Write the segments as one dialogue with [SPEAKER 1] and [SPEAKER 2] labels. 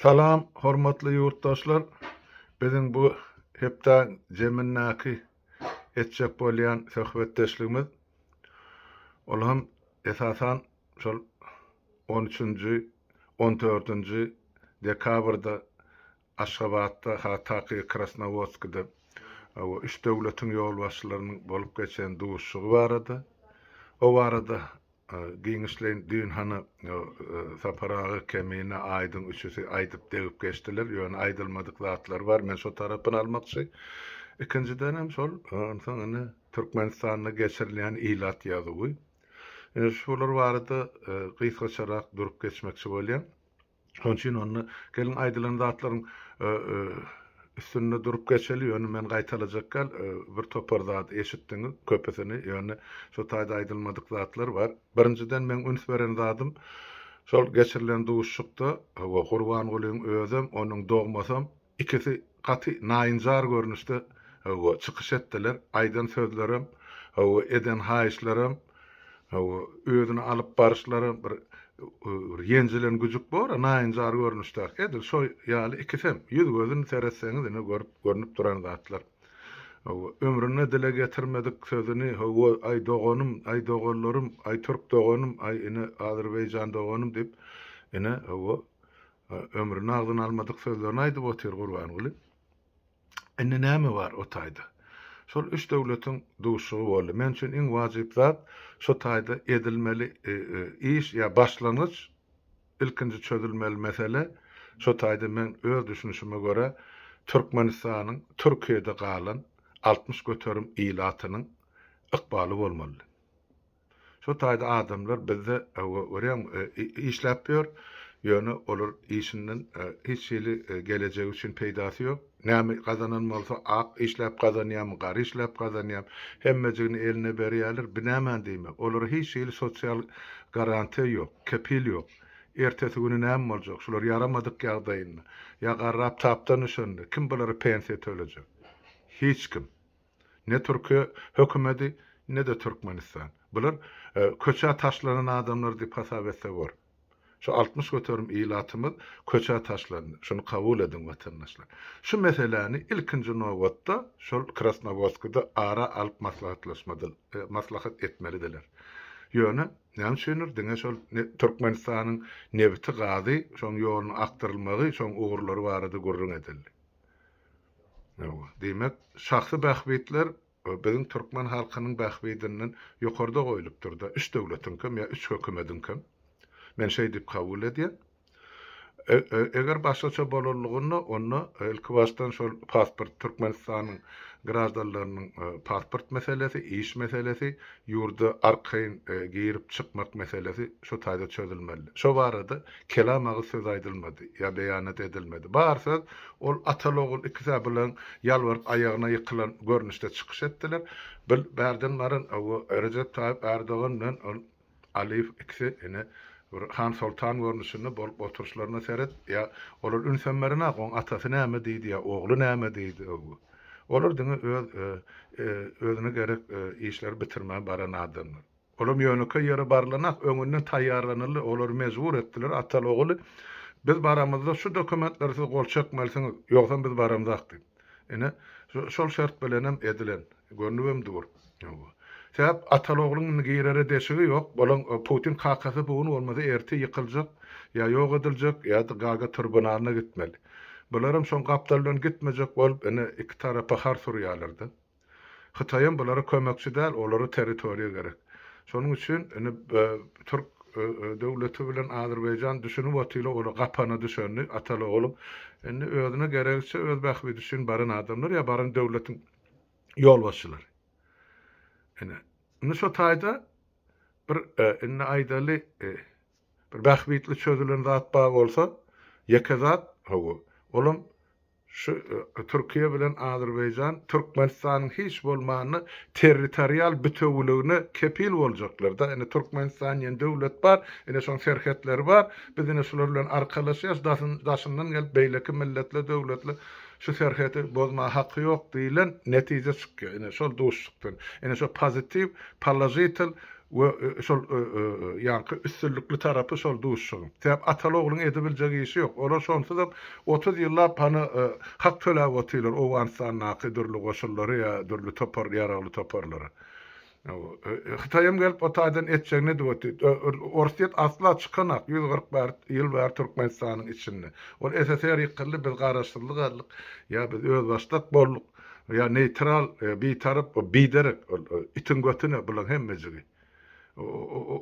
[SPEAKER 1] Salam, hormatly yurttaşlar. bizim bu hepden jeminnäki etçek bolýan söhbetdeşligimiz Olam esasan 13-nji, 14-nji dekabrda Aşgabatda, Hataki, Krasnovodskda o üç devletin yol başçylarynyň bolup geçen var barada. O barada giňişlen düýün hany saparagy kemine aýdyň üçüsi aýdyp degip geçdiler. Ýöne aýdylmadyk zatlar bar. Men şo tarapyny almakçy. Ikinciden hem şol ansanyny Türkmenistan'a geçirilen ilat yazıgı. Yani şolar vardı kıyısı çarak durup geçmek şu bölüyen. Onun için onu gelin aydılan zatların e, üstünde durup geçeli yönümen kaytalacakkal e, bir topar zat eşittiňiz köpesini ýöne şu taýda aýdylmadyk zatlar bar. Birinciden men üns beren zadym şol geçirilen duşukda we Qurban Gulyň özüm onun doğmasam ikisi katı naýinjar görnüşde we çykyş etdiler. aydın sözlerim we eden haýyşlarim we özüni alyp barışlarım bir ýenjilen güjük bor, encar görnüşler. Edir şo ýaly ikisem, ýüz gözüni teretseniz ine görüp görnüp duran zatlar. Ömrüne dile getirmedik sözünü. o ay dogonum, ay dogonlarım, ay Türk doğanım, ay ine Azerbaycan doğanım dip ine o e, ömrünü ağzına almadık sözlerini aydıp otyr Gurban Uli. Enne näme bar o taýda? Şol üç döwletiň duşugy boldy. Men üçin iň wajyp zat şu taýda edilmeli e, e, iş ya başlanyç ilkinji çözülmeli mesele. Şu tayda men öz düşünüşüme göre, Türkmenistanın, Türkiye'de galan 60 göterim ilatynyň ykbaly olmalı. Şu tayda adamlar bizde oraya işläp ýör yönü olur. İşinin e, hiç şeyli e, geleceği için peydası yok. Näme kazananma bolsa ak işläp kazanýam, gary işläp hem hemmejini eline berýärler, binemen diýmek. Olar hiç şeyli sosyal garanti yok, kepil ýok. Ertesi günü näme boljak? Şular yaramadyk ýagdaýyny. Ya garrap tapdan üşendi. Kim bunları pensiýa tölejek? Hiç kim. Ne Türkiye hükümeti ne de Türkmenistan. Bunlar e, köçe taşlanan adamlar diýip hasap etse şu 60 götürüm ilatımız köçe taşlandı. Şunu kabul edin vatandaşlar. Şu meseleni ilkinci Novotta şu Krasnovodsk'da ara alp maslahatlaşmadır, e, maslahat etmelidirler. Yöne, yani şunur, dine şol ne, Türkmenistan'ın nebiti gazi, şon yoğunun aktarılmağı, şon uğurları var idi, gurrun edildi. Demek, şahsı bahviyetler e, bizim Türkmen halkının bahviyetinin yukarıda koyulup durdu. Üç devletin kim ya üç hükümetin kim? menşe edip kabul edýär. Eger e, başgaça bolurlugunda onu e, ilki baştan şol pasport Türkmenistanyň grazdanlarynyň e, pasport meselesi, iş meselesi, ýurda arkayn giyirip çykmak meselesi şu tayda çözülmeli. Şu barada kelamagy söz aýdylmady, ya beyanet edilmedi. Barsyz ol atalogul ikisi bilen ýalwaryp ayagyna ýykylan görnüşde çykyş etdiler. Bil berden baryn Recep Tayyip Erdogan bilen Aliyev ikisi ene Han Sultan görnüşünü bolup oturuşlarına seret ya olar ünsemmerine gon atası näme diýdi ya oğlu näme diýdi ogu. Olar diňe öz e, e, özüne gerek e, işler bitirmäge baran Olum Olar ýönüke ýere barlanak öňünden taýýarlanyly olar mezbur ettiler, atal oğlu. Biz baramızda şu dokumentlersiz gol çekmelisin, yoksa biz baramızda aktık. Yani, şol şart bilenem edilen, görünüvem dur. Bu. Sebäp Ataloğlu'nun giýerere deşigi ýok. Bolan e, Putin kakasy bugun olmasa erti ýykyljak, ya yok edilecek ya da gaga turbinana gitmeli. Bularym son gapdaldan gitmeyecek. bolup, ene iki tarapa har surýalardy. Hytaýam bulara kömekçi däl, olara territoriýa gerek. Şonuň üçin ene Türk e, e, devleti bilen Azerbaycan düşünüp otuyla ola gapana düşenni atala olup indi özüne gerekse öz baxvi düşün baran adamlar ya barın devletin yol başçılar. Yani Nishotay'da bir e, inni aydalı e, bir bahbitli çözülen zat bağ olsa yeke zat hogu. Olum şu e, Türkiye bilen Azerbaycan Türkmenistan'ın hiç bolmanyny territorial bütövlüğüne kepil boljaklar da. Yani Türkmenistan ýene döwlet bar, ene son serhetleri var, Biz ene şular bilen arkalaşýas, daşyndan gelip beýleki milletli, döwletli şu serhiyeti bozma hakkı yok deyilen netice çıkıyor. Yani şol duş çıktın. Yani şol pozitif, parlajitel ve şol e, e, yankı üstünlüklü tarafı şol duşsun. Sebep ataloğlun edebileceği işi yok. Ola şonsuz da 30 yılla panı hak e, tölavatiler o vansan nakidürlü koşulları ya dürlü topar yaralı toparları. E, e, Xitayam gelip o taýdan etçegine şey döwetdi. Orsiýet asla çykanak 140 yıl var Türkmenistanyň içinde. O SSR ýykyldy, biz garaşdylyk aldyk. Ya biz öz başlak bolduk. Ya neytral, e, bi tarap, bir derek, itin götüne bulan hemmecigi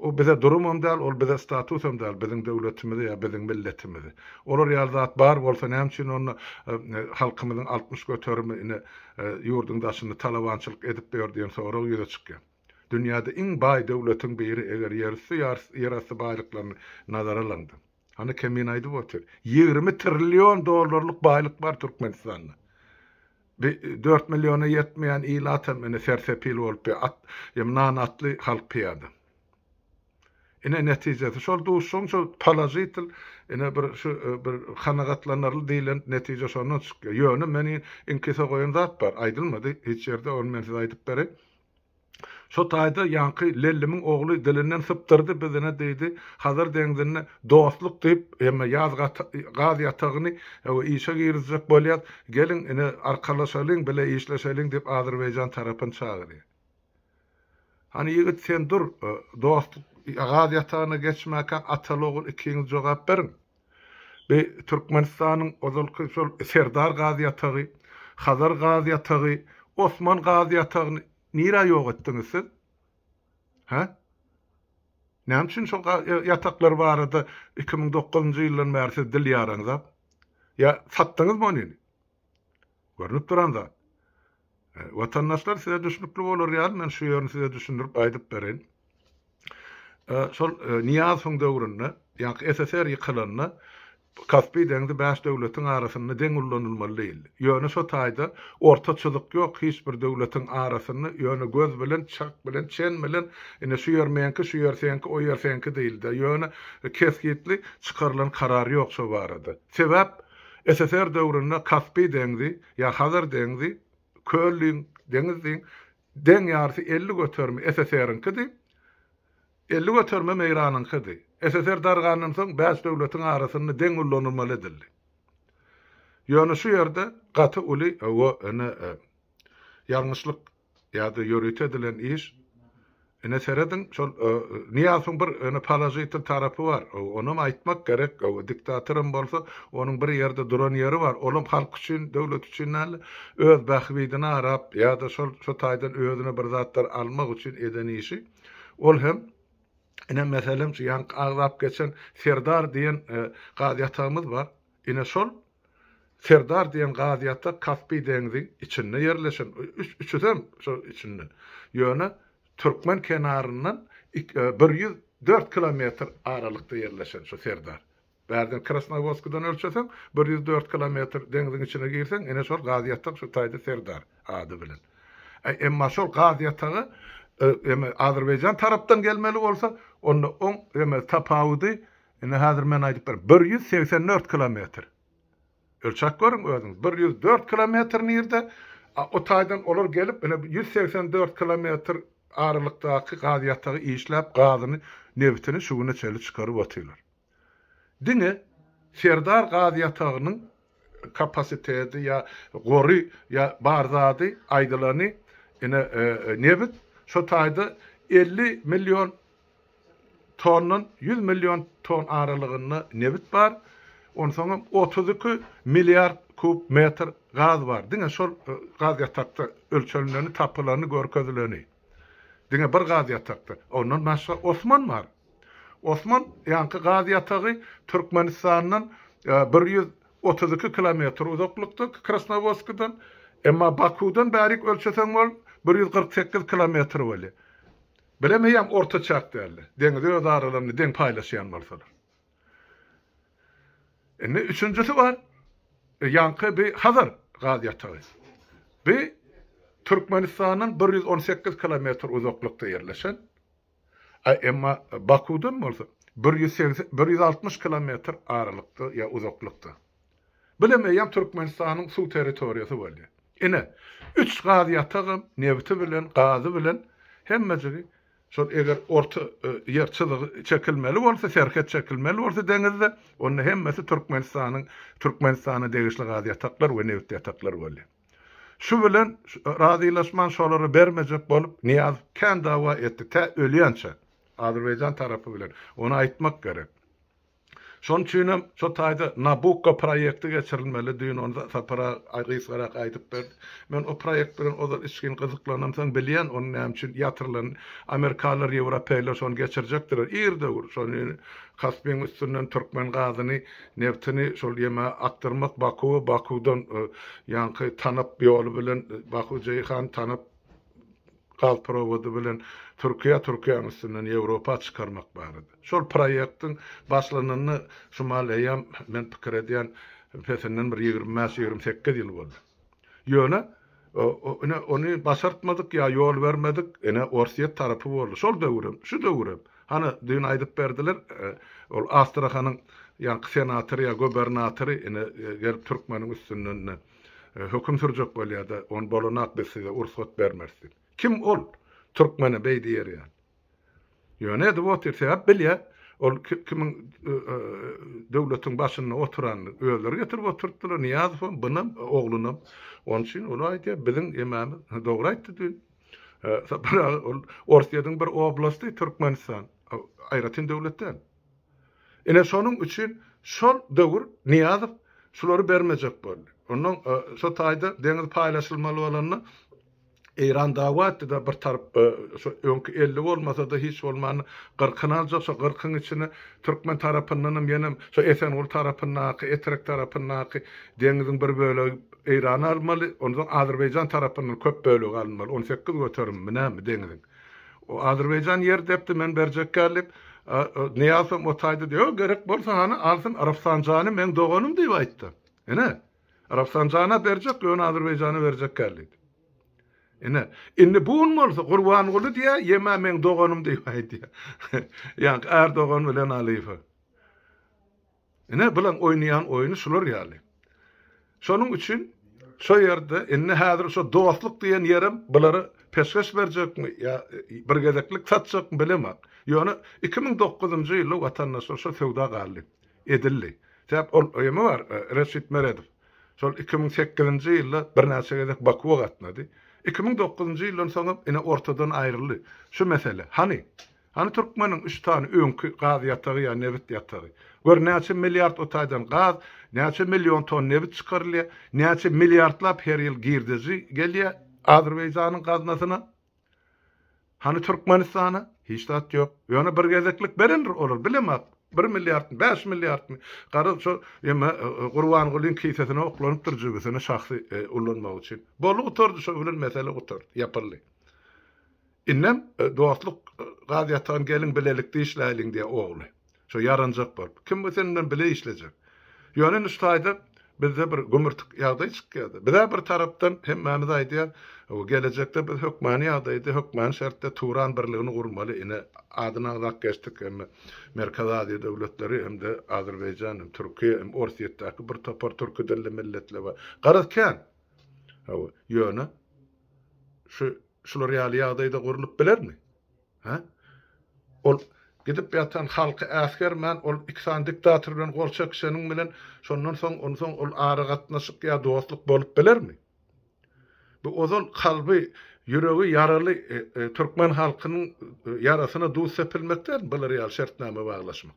[SPEAKER 1] o bize durumum del, o bize statusum del, bizim döwletimizi ya bizim milletimizi. Olar ýardat bar bolsa näme onu e, halkymyzyň 60 e, Yurdun ýurdundaşyny talawançylyk edip berdiýen sorag ýüze çıkıyor. Dünyada iň bay devletin biri eğer yarısı ýarasy baylyklaryny nazara alındy. Hani kemin aýdyp otur. 20 trilyon dollarlık baylyk bar Türkmenistanda. 4 e, milyona yetmeýän ilat hem serse pil bolup, at, da atly halk piýady ine netijesi şol duşşoň şol palajitel ine bir şu e, bir kanagatlanarly diýilen netije şondan çykýar. Ýöne meni inkesa goýan zat bar, aýdylmady hiç ýerde onu men size aýdyp berem. Şo taýda ýanky Lellimiň ogly dilinden sypdyrdy bizine dedi. Hazır deňdini dostluk diýip, emme ýaz gaz ýatagyny we işe girjek bolýar. Gelin ine arkalaşalyň bile işleşeliň diýip Azerbaýjan tarapyn çağırýar. Hani ýigit sen dur, e, dostluk ağaz yatağına geçmäkä ataloğul ikiňiz jogap berin. Be Türkmenistanyň ozalky şol Serdar gaz yatagy, Hazar gaz yatagy, Osman gaz yatagyny nira ýok etdiňiz siz? Ha? Ne üçin şol yataklar barada 2009-njy ýyldan bäri siz dil ýaranza? Ya satdyňyzmy ony? Görnüp duranda. E, vatandaşlar size düşünüklü olur ýa, men şu ýerini size düşündirip aýdyp berin şol ee, e, niyaz döwrünni, ýa-ni SSR ýykylaryny Kaspi dengizi bäş döwletiň arasyny deň ullanylmaly diýil. Ýöne şo orta çylyk yok hiç bir döwletiň arasyny ýöne göz bilen, çak bilen, çen bilen, ine şu ýermenki, şu ýersenki, o değil de Ýöne keskitli çıkarılan karar yok şu barada. Sebäp SSR döwründe Kaspi denizi ya Hazar denizi, köllüň denizin den yarısı 50 götermi SSR-inki elli göterme meýranyň kedy. SSR darganyň soň bäş döwletiň arasyny deň ullanmaly edildi. Ýöne şu ýerde gaty uly we ene ýalňyşlyk e, ýa-da ýörüt edilen iş ne seredin şol e, niýasyň bir ene parazitin tarapy bar. Onu aitmak gerek. O diktatorum bolsa onuň bir ýerde duran yeri var. Olum halk için, üçin, döwlet üçin öz bahwidini Arab ya da şol şu taýdan özüne bir zatlar almak için eden işi. Ol hem Yine meselimce yan ağzap geçen Serdar diyen e, gaziyatağımız var. Yine sol Serdar diyen gaziyatta Kaspi denizin içinde yerleşen. Üç, üçü de şu içinde. Yöne Türkmen kenarından e, 104 kilometre aralıkta yerleşen şu Serdar. Berden Krasnovodsk'dan ölçesen 104 kilometre denizin içine girsen ene şol Gaziyattak şu tayda Serdar adı bilen. E, emma şol Gaziyattak'ı Azerbaycan taraftan gelmeli olsa onun on öme tapawdy indi hazır men aýdyp 184 kilometr. Ölçek görün özüňiz 104 kilometr nirde o taydan olur gelip yine 184 e, kilometr aralıkdaky gaziýatdaky işläp gazyny, nebitini şuwuna çeli çykaryp atýarlar. Dini Serdar gaziýatagynyň kapasiteti ya gori ya barzady aýdylany ene nebit Şot ayda 50 milyon tonun 100 milyon ton aralığında nevit var. Ondan sonra 32 milyar kub metr gaz var. Dine şu gaz yatakta ölçönlerini, tapılarını, görközlerini. Dine bir gaz yatakta. Ondan başka Osman var. Osman yankı gaz yatağı Türkmenistan'dan 132 e, kilometre uzaklıkta Krasnovodsk'dan ama Baku'dan bärik ölçesen bol 148 kilometre Böyle Bilemeyem orta çak değerli. Deniz öyle de aralarını den paylaşan varsalar. E ne üçüncüsü var? E, yankı bir hazır gaz yatağı. Bir Türkmenistan'ın 118 kilometre uzaklıkta yerleşen e, ama Baku'dan mı olsa 160 kilometre aralıkta ya uzaklıkta. Bilemeyem Türkmenistan'ın su teritoriyası böyle. Yine Üç kadı yatağım, nevti bilen, kadı bilen, hemmesini Şol eğer orta e, yer çylygy çekilmeli bolsa, serket çekilmeli bolsa denizde, onun hemmesi Türkmenistan'ın Türkmenistany degişli gazy ýataklar ve newt ýataklar boldy. Şu bilen radylaşman şolary bermejek bolup Niyaz kendi dawa etdi, tä ölýänçe. Azerbaycan tarafı bilen. ona aýtmak gerek. Şonun üçin şu taýda Nabucco proýekti geçirilmeli diýen onda sapara aýgysgarak aýdyp berdi. Men o proýekt bilen ozal içkin gyzyklanamsaň bilýän onuň näme üçin ýatyrlan Amerikalar, Ewropeýler şonu geçirjekdir. Ýerde gur şonu Kaspiň üstünden türkmen gazını, neftini şol yeme aktarmak Baku, Bakudan ýanky e, tanap ýoly bilen e, Baku Ceyhan Tanıp galprovodi bilen Türkiye Türkiýanyň üstünden Ýewropa çıkarmak bar idi. Şol proýektiň başlananyny şumalyýam men pikir edýän pesinden bir 20-28 ýyl boldy. Ýöne onu onu başartmadık ya yol vermedik yine orsiyet tarafı boldu şol döwürüm şu döwürüm hani dün aydıp berdiler e, ol Astrahan'ın yani senatoru ya gubernatoru ene e, gelip türkmenin üstünden e, hüküm sürecek ya da on bolunak besize ursat bermersin kim ol? كم قول Yani de ديريان يوناد واتر تهبل ol kimin e, e, devletin başyna oturan öýler getirip oturtdylar Niýazow bunam oglunam. Onuň üçin ol aýdýar biziň emamy dogry aýtdy. ol Orsiýadyň bir oblasty Türkmenistan e, aýratyn döwletden. Ene şonuň üçin şol döwür Niýazow şolary bermejek boldy. Onuň şu taýda deňiz paylaşılmalı bolanyny İran davat da bir taraf e, öňki 50 bolmasa da hiç bolmany 40 alja şo 40 içine türkmen tarapyndan hem ýene şo Esenol tarapyndan, Etrek tarapyndan deňiziň bir bölegi İran almaly, ondan Azerbaycan tarapyndan köp bölegi almaly. 18 göterim minämi deňiziň. O Azerbaycan yer depdi men berjek gelip Niyasım o taydı diyor, gerek bolsa hani alsın Arapsancanı men doğanım diye aytdı. Ene, Arapsancan'a berjek, ön Azerbaycan'a berjek geldi. Ene, inne buun bolsa Qurban gulu diye, "Ýema men doganum" diýip aýdy. ýa er doğan bile alyfa. Ene bilen oýnaýan oýuny şular ýaly. Şonuň üçin şo ýerde enne häzir şo dostluk diýen ýerim bulary peşkeş berjekmi ýa bir gezeklik satjakmy bilemek. Ýöne 2009-njy ýylda watandaşlar şo söwda galdy, edildi. Täp ol öýemi bar, Reşit Meredov. Şol 2008-nji ýylda bir näçe gezek Bakuwa gatnady. 2009 ýyldan soň ene ortadan ayrıldı. Şu mesele, hani Hani Türkmenin 3 tane öňkü gaz yatağı ya nebit yatağı. Gör näçe milyard otaydan gaz, näçe milyon ton nebit çykarylýar, näçe milyardlap her ýyl girdizi gelýär Azerbaycan'ın gaznasyna. Hani Türkmenistan'a hiç tat yok. Yani bir gezeklik berindir olur bilemek bir milliardın, beş mı? Garı şu yeme Kurban Gülün kisesine oklanıp durcubesine şahsi e, ullanmak için. Bolu oturdu şu bilen mesele oturdu, yaparlı. Innem e, doğatluk gaziyattan e, gelin bilelikte işleyelim diye oğlu. Şu yarıncak var. Kim bu senden bile işleyecek? Yönün üstaydı bizde bir gümürtük yağday çıkıyordu. Bir de bir taraftan hem Mehmet Aydiyar o gelecekte bir hükmani yağdaydı. Hükmani şartta Turan birliğini kurmalı. Yine adına lak geçtik hem Merkez Adi devletleri hem de Azerbaycan hem Türkiye hem Orsiyettaki bir topar Türk dilli milletle var. Garatken o yönü şu şular yağlı yağdayda kurulup biler mi? Ha? Ol, gidip yatan halkı asker men ol iksan diktator bilen golça kişinin bilen şondan soň ondan soň ol ara gatnaşyk ya dostluk bolup bilermi? Bu ozon kalbi yüreği yaralı e, e, Türkmen halkının e, yarasına duz sepilmekten bilir ya şartname bağlaşmak.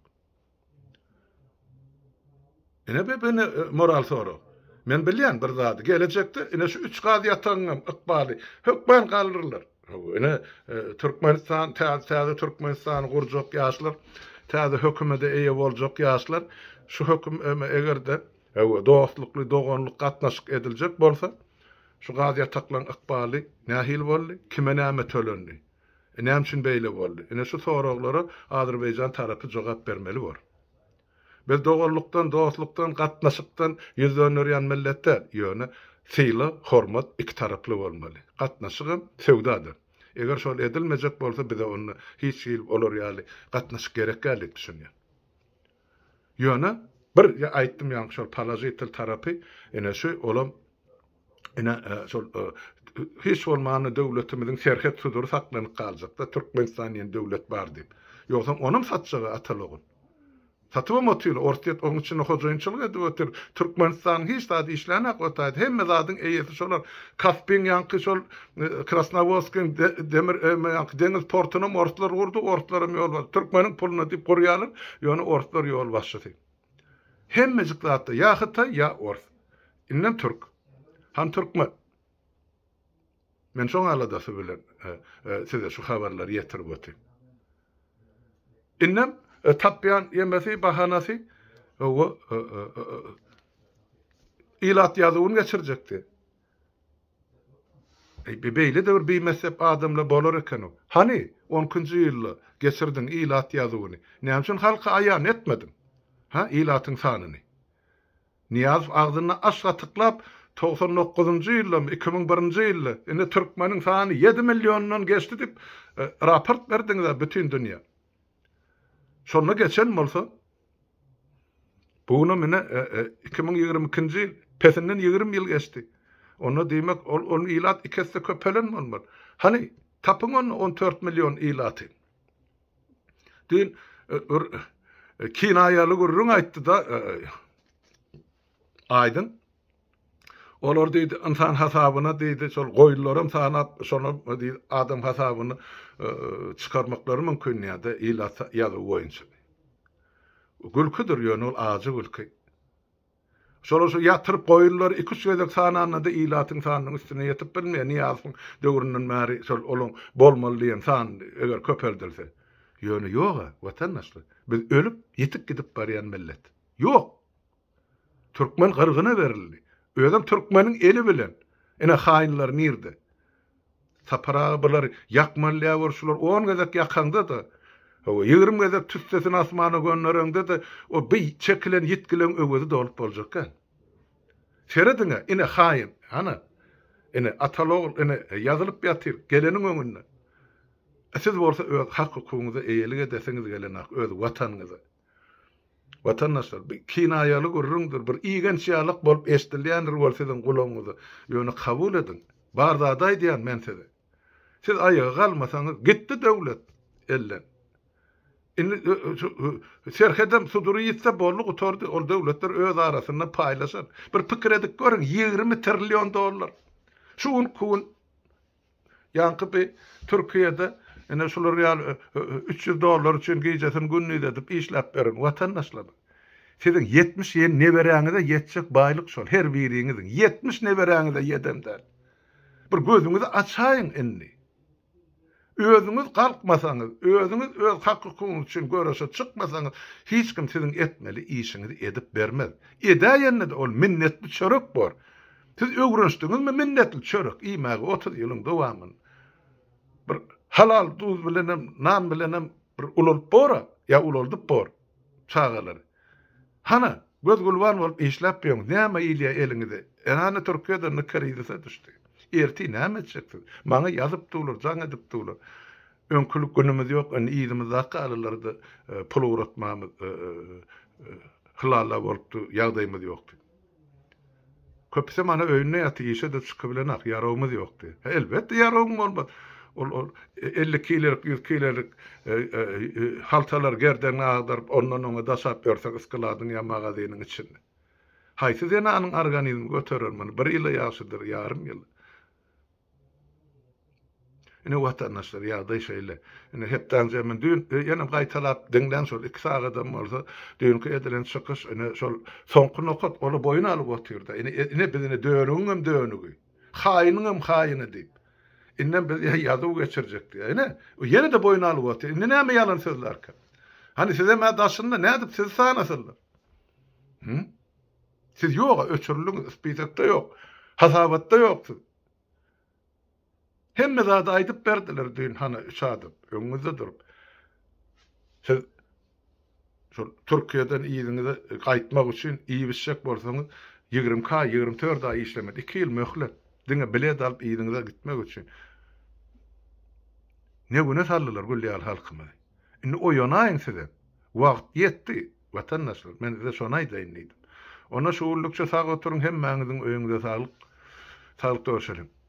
[SPEAKER 1] Ene be beni e, moral soru. Men bilýän bir zady gelecekde ene şu üç gazy ýataňam ykbaly hökmen galyrlar. Öyle e, Türkmenistan, taze Türkmenistan gurucak yaşlar, taze hükümede iyi olacak yaşlar. Şu hüküm eğer de dostluklu, doğanlık katnaşık edilecek bolsa, şu gaziye taklan akbali, Nehil bolli, kime näme tölönli. E, näme üçin beýle bolli? Ene şu soraglara Azerbaycan tarapy jogap bermeli bor. Biz dogurlukdan, dostlukdan, gatnaşykdan ýüz dönürýän milletler ýöne, sila, hormat iki taraply bolmaly. Gatnaşyk hem sewdadyr. Eger şol edilmeyecek bolsa bize onu hiç yıl şey olur yani katnaşık gerek geldik düşünýär. Ýöne bir ya aýtdym ýa şol parazitil tarapy ene şu olam ene e, şol e, hiç bolmany devletimizin serhet sudur saklanyp galjak da Türkmenistan ýene var bar diýip. Ýogsam onuň satjagy atalogun. Tatıva motil ortiyet onun için hocaynçılık edip ötür. Türkmenistan hiç tadı işlenek ötaydı. Hem zadın eyesi şolar. Kaspin yankı şol e, Krasnavorskin demir e, deniz portuna ortlar vurdu. Ortlara yol var. Türkmenin puluna dip koruyalar. Yani ortlar yol başladı. Hem meciklatı ya hıta ya ort. İnnem Türk. Ham Türkmen. Men şoň aladasy bilen e, size şu habarlar ýetirip ötüm. Innem tatbiyan yemesi bahanası o ilat yazıvun geçirecekti. E, bebeyle de bir mezhep adamla bolar eken o. Hani 10. yılla geçirdin ilat yazıvunu. Ne için halka ayan etmedin? Ha, ilatın sanını. Niyaz ağzını aşka tıklap 99-njy ýylyň 2001-nji ýyly indi türkmeniň sany 7 milliondan geçdi dip e, raport berdiňiz bütün dünýä. Sonuna geçen bolsa Bugüne mene 2022-nji e, ýyl pesinden 20 ýyl geçdi. Onu demek ol onu ilat ikisi köpelen bolmaz. Hani tapın on 14 milyon ilaty. Din e, e, kinayalı gurrun aýtdy da aydın. Olar deydi insan hasabına deydi sol goyullarım sana sonra deydi adam hesabını e, çıkarmakları mümkün ya da ilata ya da oyuncu. Gülküdür yönü ol ağacı gülkü. Şol şu yatırıp koyullar iki üç gözek sananla da ilatın sanının üstüne yatip bilmeye niye alsın dövrünün meri sol olun bolmalı diyen san eğer köpeldirse Yönü yok ha. vatandaşlar. Biz ölüp yitik gidip barayan millet. Yok. Türkmen kırgına verildi. Ödem Türkmenin eli bilen. Ene hainler nirdi. Sapara bular yakmalıya vurşular. On gazet yakanda da. O 20 gazet tüstesin asmanı gönlerinde de. O bir çekilen yitkilen övüzü de olup olacakken. Şeredine ene hain. Ana. Ene atalog ene yazılıp yatır. Gelenin önüne. E siz bolsa öz hak hukukunuza deseniz edesiňiz gelen öz wataňyzy. Vatandaşlar, bir kinayalı gurrundur, bir iýgen şiýalyk bolup eşdilýändir bol sizin gulagyňyzy. kabul edin. Bardaday diýen men size. Siz aýaga galmasaňyz gitdi döwlet ellen. Indi serhedem suduru yitse bolluk otordu, ol döwletler öz arasynda paýlaşar. Bir pikir edip görün 20 trilyon dolar. Şu un kun yankı bir Türkiye'de Ene şular yani 300 e, e, e, dollar üçin gijesin günni dedip işläp berin vatandaşlara. Sizin 70 yen ne beräňizde ýetjek baylyk şol her biriňiziň 70 ne beräňizde der. Bir gözünüzü açaýyň enni. Özüňiz kalkmasanız, özüňiz öz hakkykyňyz üçin göreşe çykmasaňyz, hiç kim siziň etmeli işiňizi edip bermez. Edeýende de ol minnetli çörek var. Siz mi minnetli çörek, imäge 30 ýylyň dowamyny. Bir halal duz bilenem, nam bilenem bir ulol bora, ya uloldu bor. Çağalar. Hana, göz gulvan olup işlap yok. Näme iliye elingide? Enane hani Türkiye'de ne karidese düştü. Erti näme etjekdir? Maňa yazıp durlar, jaň edip durlar. Öňkülük günümiz ýok, indi ýyzymiz akalarlarda e, pul uratmamyz e, e, hilala bolupdy, ýagdaýymyz ýokdy. Köpse mana öýüne ýaty işe de çykybilenak, ýarawymyz ýokdy. Elbetde ýarawym bolmaz. E, elli kilerik, yüz kilerik e, e, e, haltalar gerden ağdır ondan ona daşap bersek yskyladın ya magazinin içinde. Haýsy zene anyň organizmi göterirmini bir ýyla ýaşydyr, ýarym ýyl. Ine watandaşlar ya da şeýle. Ine hepden zemin dün ýene gaýtalap diňden şol iki sagadan bolsa düňki edilen çykyş ine şol soňky nokat onu boyun alyp oturdy. Yine ine bizini döwrüňem döwnügi. Haýynyňem haýyny diýip. İnnen yadığı geçirecek diye. Yine, yine de boyun alı vatı. ne mi yalan sözler ki? Hani size me daşınla ne edip sizi sana sırlar? Hı? Siz yok, öçürlüğün ispitette yok. Hasabatta yok siz. Hemme zada aydıp berdiler düğün hani şadım. Önünüzde durup. Siz şu Türkiye'den iyiliğinize kayıtmak için iyi bir şey borsanız 20K, 24 ay işlemedi. 2 yıl mühlet. Dine bilet alıp iyiliğinize gitmek için. Ne güne sallılar gülliyal halkımı. İnni o yonayın size. Vakt yetti. Vatandaşlar. Men size şonay dayınlıydım. Ona şuurlukça sağ oturun hem mağınızın öğünüze sağlık. Sağlık doğuşalım.